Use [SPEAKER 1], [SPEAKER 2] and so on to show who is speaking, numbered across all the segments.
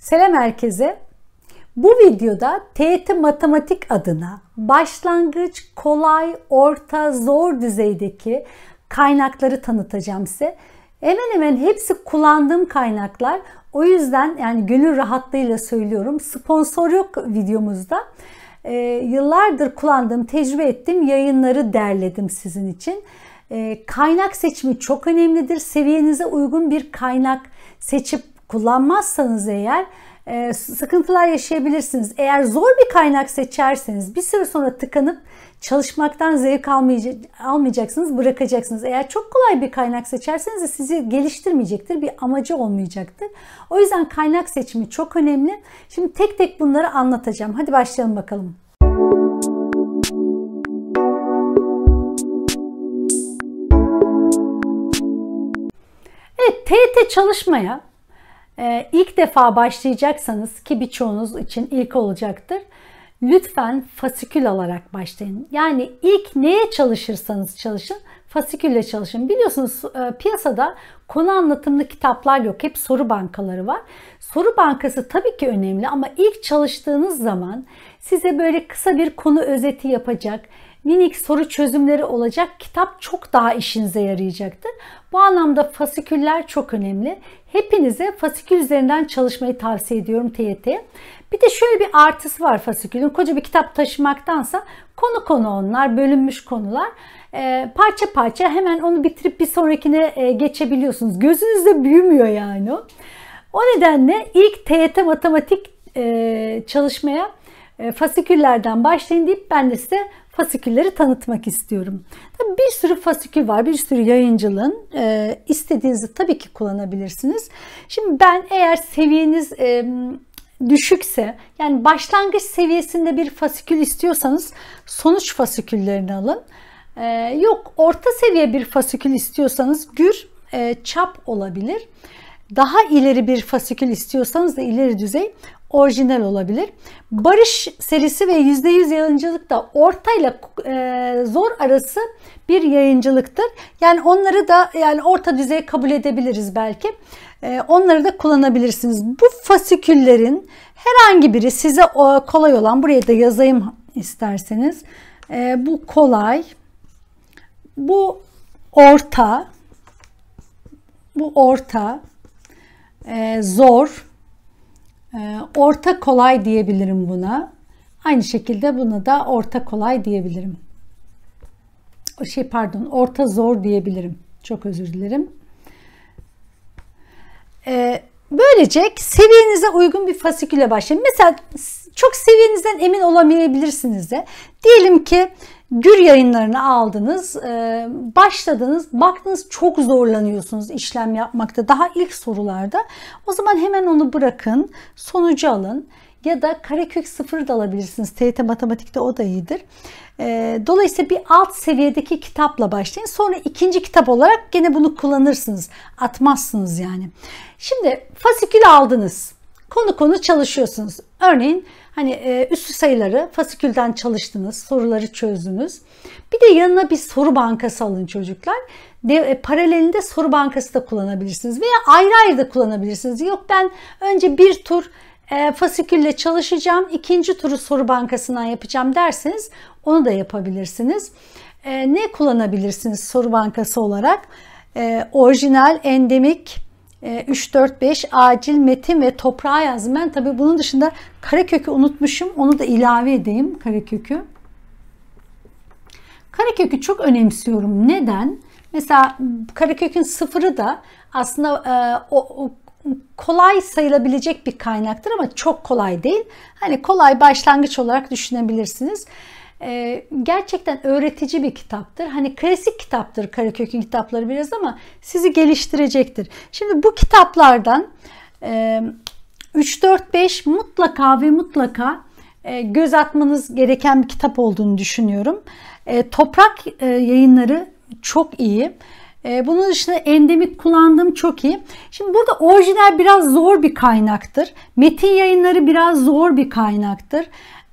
[SPEAKER 1] Selam herkese. Bu videoda TET e Matematik adına başlangıç, kolay, orta, zor düzeydeki kaynakları tanıtacağım size. Hemen hemen hepsi kullandığım kaynaklar. O yüzden yani gönül rahatlığıyla söylüyorum. Sponsor yok videomuzda. E, yıllardır kullandığım, tecrübe ettiğim yayınları derledim sizin için. E, kaynak seçimi çok önemlidir. Seviyenize uygun bir kaynak seçip kullanmazsanız eğer e, sıkıntılar yaşayabilirsiniz. Eğer zor bir kaynak seçerseniz bir süre sonra tıkanıp çalışmaktan zevk almayacaksınız, bırakacaksınız. Eğer çok kolay bir kaynak seçerseniz de sizi geliştirmeyecektir, bir amacı olmayacaktır. O yüzden kaynak seçimi çok önemli. Şimdi tek tek bunları anlatacağım. Hadi başlayalım bakalım. Evet, TET çalışmaya ee, ilk defa başlayacaksanız ki birçoğunuz için ilk olacaktır. Lütfen fasikül alarak başlayın. Yani ilk neye çalışırsanız çalışın fasikülle çalışın. Biliyorsunuz e, piyasada konu anlatımlı kitaplar yok. Hep soru bankaları var. Soru bankası tabii ki önemli ama ilk çalıştığınız zaman size böyle kısa bir konu özeti yapacak minik soru çözümleri olacak. Kitap çok daha işinize yarayacaktır. Bu anlamda fasiküller çok önemli. Hepinize fasikül üzerinden çalışmayı tavsiye ediyorum TYT'ye. Bir de şöyle bir artısı var fasikülün. Koca bir kitap taşımaktansa konu konu onlar, bölünmüş konular. Ee, parça parça hemen onu bitirip bir sonrakine e, geçebiliyorsunuz. Gözünüzde büyümüyor yani o. O nedenle ilk TYT matematik e, çalışmaya e, fasiküllerden başlayın deyip ben de size fasikülleri tanıtmak istiyorum. Tabii bir sürü fasikül var, bir sürü yayıncılığın e, istediğinizi tabii ki kullanabilirsiniz. Şimdi ben eğer seviyeniz e, düşükse yani başlangıç seviyesinde bir fasikül istiyorsanız sonuç fasiküllerini alın. E, yok orta seviye bir fasikül istiyorsanız gür e, çap olabilir. E, daha ileri bir fasikül istiyorsanız da ileri düzey orijinal olabilir. Barış serisi ve %100 yayıncılık da ortayla e, zor arası bir yayıncılıktır. Yani onları da yani orta düzey kabul edebiliriz belki. E, onları da kullanabilirsiniz. Bu fasiküllerin herhangi biri size kolay olan buraya da yazayım isterseniz. E, bu kolay. Bu orta. Bu orta. Ee, zor, ee, orta kolay diyebilirim buna. Aynı şekilde buna da orta kolay diyebilirim. O şey pardon, orta zor diyebilirim. Çok özür dilerim. Ee, böylece seviyenize uygun bir fasiküle başlayın. Mesela çok seviyenizden emin olamayabilirsiniz de. Diyelim ki Gür yayınlarını aldınız, e, başladınız, baktınız çok zorlanıyorsunuz işlem yapmakta daha ilk sorularda. O zaman hemen onu bırakın, sonucu alın ya da karekök sıfır da alabilirsiniz. TYT matematikte o da iyidir. E, dolayısıyla bir alt seviyedeki kitapla başlayın. Sonra ikinci kitap olarak gene bunu kullanırsınız. Atmazsınız yani. Şimdi fasikül aldınız konu konu çalışıyorsunuz. Örneğin hani e, üstü sayıları fasikülden çalıştınız, soruları çözdünüz. Bir de yanına bir soru bankası alın çocuklar. De, e, paralelinde soru bankası da kullanabilirsiniz veya ayrı ayrı da kullanabilirsiniz. Yok ben önce bir tur e, fasikülle çalışacağım, ikinci turu soru bankasından yapacağım derseniz onu da yapabilirsiniz. E, ne kullanabilirsiniz soru bankası olarak? E, orijinal, endemik, 3, 4, 5 acil metin ve toprağa yazdım. Ben tabi bunun dışında karekökü unutmuşum. Onu da ilave edeyim karekökü. Karekökü çok önemsiyorum. Neden? Mesela karekökün sıfırı da aslında e, o, o kolay sayılabilecek bir kaynaktır ama çok kolay değil. Hani kolay başlangıç olarak düşünebilirsiniz e, gerçekten öğretici bir kitaptır. Hani klasik kitaptır Karakök'ün kitapları biraz ama sizi geliştirecektir. Şimdi bu kitaplardan e, 3-4-5 mutlaka ve mutlaka e, göz atmanız gereken bir kitap olduğunu düşünüyorum. E, toprak e, yayınları çok iyi. E, bunun dışında endemik kullandığım çok iyi. Şimdi burada orijinal biraz zor bir kaynaktır. Metin yayınları biraz zor bir kaynaktır.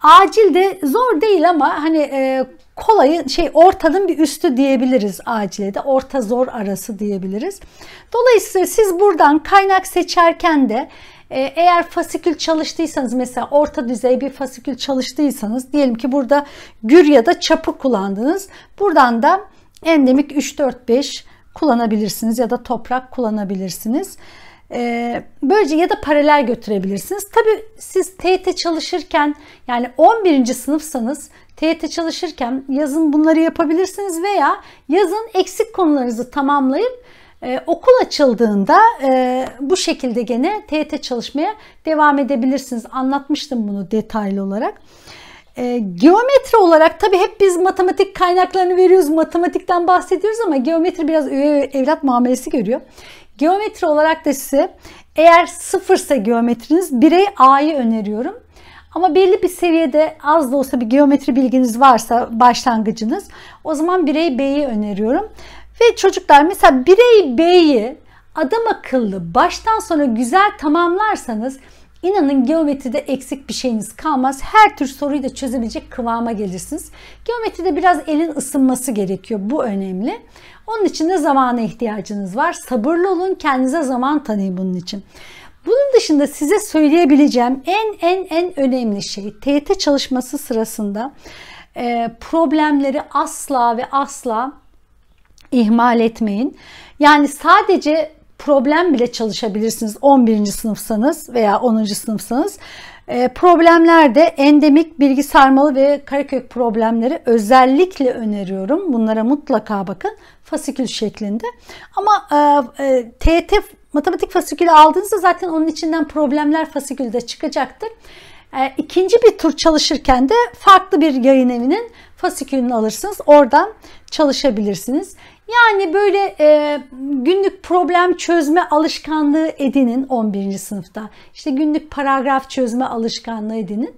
[SPEAKER 1] Acil de zor değil ama hani e, kolayı şey ortanın bir üstü diyebiliriz acile de orta zor arası diyebiliriz. Dolayısıyla siz buradan kaynak seçerken de e, eğer fasikül çalıştıysanız mesela orta düzey bir fasikül çalıştıysanız diyelim ki burada gür ya da çapı kullandınız. Buradan da endemik 3-4-5 kullanabilirsiniz ya da toprak kullanabilirsiniz. Ee, böylece ya da paralel götürebilirsiniz. Tabii siz TYT çalışırken yani 11. sınıfsanız TYT çalışırken yazın bunları yapabilirsiniz veya yazın eksik konularınızı tamamlayıp ee, okul açıldığında e, bu şekilde gene TYT çalışmaya devam edebilirsiniz. Anlatmıştım bunu detaylı olarak. E, geometri olarak tabii hep biz matematik kaynaklarını veriyoruz, matematikten bahsediyoruz ama geometri biraz üye evlat muamelesi görüyor. Geometri olarak da size eğer sıfırsa geometriniz Birey A'yı öneriyorum. Ama belli bir seviyede az da olsa bir geometri bilginiz varsa başlangıcınız o zaman birey B'yi öneriyorum. Ve çocuklar mesela birey B'yi adam akıllı baştan sona güzel tamamlarsanız İnanın geometride eksik bir şeyiniz kalmaz. Her tür soruyu da çözebilecek kıvama gelirsiniz. Geometride biraz elin ısınması gerekiyor. Bu önemli. Onun için de zamana ihtiyacınız var. Sabırlı olun. Kendinize zaman tanıyın bunun için. Bunun dışında size söyleyebileceğim en en en önemli şey TYT çalışması sırasında e, problemleri asla ve asla ihmal etmeyin. Yani sadece problem bile çalışabilirsiniz 11. sınıfsanız veya 10. sınıfsanız. Ee, Problemlerde endemik bilgi sarmalı ve karakök problemleri özellikle öneriyorum. Bunlara mutlaka bakın fasikül şeklinde. Ama e, TET matematik fasikülü aldığınızda zaten onun içinden problemler fasikülde çıkacaktır. E, ikinci bir tur çalışırken de farklı bir yayın evinin fasikülünü alırsınız. Oradan çalışabilirsiniz. Yani böyle e, günlük problem çözme alışkanlığı edinin 11. sınıfta. İşte günlük paragraf çözme alışkanlığı edinin.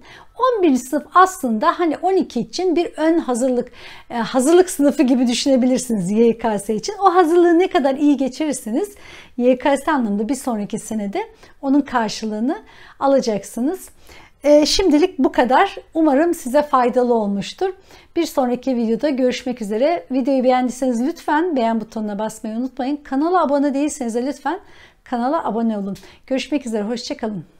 [SPEAKER 1] 11. sınıf aslında hani 12 için bir ön hazırlık e, hazırlık sınıfı gibi düşünebilirsiniz YKS için. O hazırlığı ne kadar iyi geçirirsiniz YKS anlamında bir sonraki senede onun karşılığını alacaksınız. Ee, şimdilik bu kadar. Umarım size faydalı olmuştur. Bir sonraki videoda görüşmek üzere. Videoyu beğendiyseniz lütfen beğen butonuna basmayı unutmayın. Kanala abone değilseniz de lütfen kanala abone olun. Görüşmek üzere. Hoşçakalın.